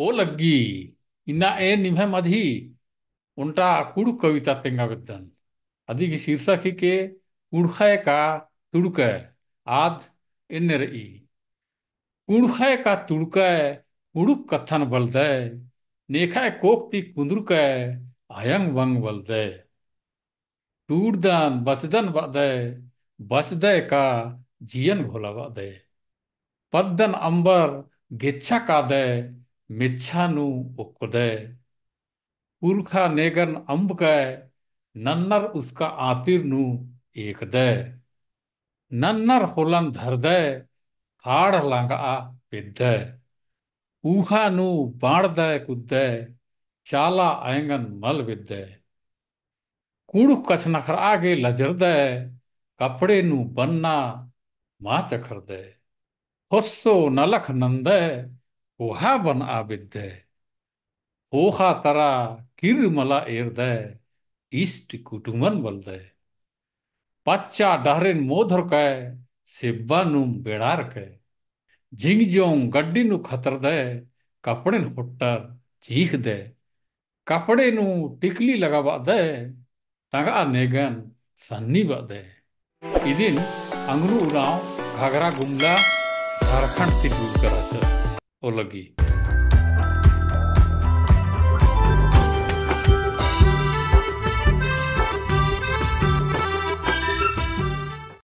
लग्गी inna ए निम्हे मधी उनटा कुड़ कविता पेंगाविद्दन अधिक शीर्षक ही के कुड़खाय का तुड़कय आद इन रही कुड़खाय का तुड़कय कुड़ुक कथन बलद नेखाय कोकती कुंद्रुक आयंग वंग बलद टूटदन बसदन बद बसद का जियन भोला बद पद्दन अंबर गिच्छा का दे नू उपदय पुरखा नेगन अंब कय नन्नर उसका नू एक दय नन्नर होलन धरदय हाड़ लांगा विद्य ऊखा नू बाण दय कुदय चाला आयंगन मल विद्य कुड़ कछ नखर आगे लजरदय कपड़े नू बन्ना माच खरदय होसो नलख नंदय कोहाबन आबिद ओखा तरा किरमला एरदय इष्ट कुटुमन बलदय पच्चा डहरेन मोधर कै सेब्बा नुम बेड़ार कै झिंगजों गड्डी नु खतर दय कपड़े हुट्टर चीख दे कपड़े नु टिकली लगावा दे तंगा नेगन सन्नी बा दे इदिन अंगरू उड़ाव घाघरा गुमला झारखंड से दूर करा और लगी